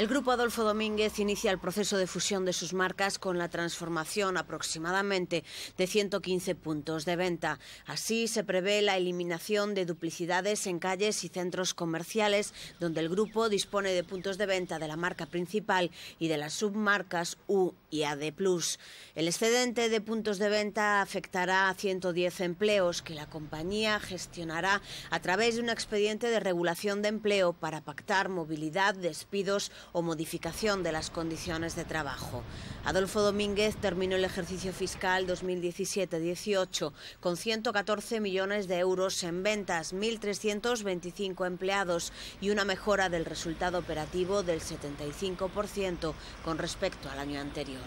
El grupo Adolfo Domínguez inicia el proceso de fusión de sus marcas con la transformación aproximadamente de 115 puntos de venta. Así se prevé la eliminación de duplicidades en calles y centros comerciales donde el grupo dispone de puntos de venta de la marca principal y de las submarcas U y AD+. El excedente de puntos de venta afectará a 110 empleos que la compañía gestionará a través de un expediente de regulación de empleo para pactar movilidad, despidos o modificación de las condiciones de trabajo. Adolfo Domínguez terminó el ejercicio fiscal 2017-18 con 114 millones de euros en ventas, 1.325 empleados y una mejora del resultado operativo del 75% con respecto al año anterior.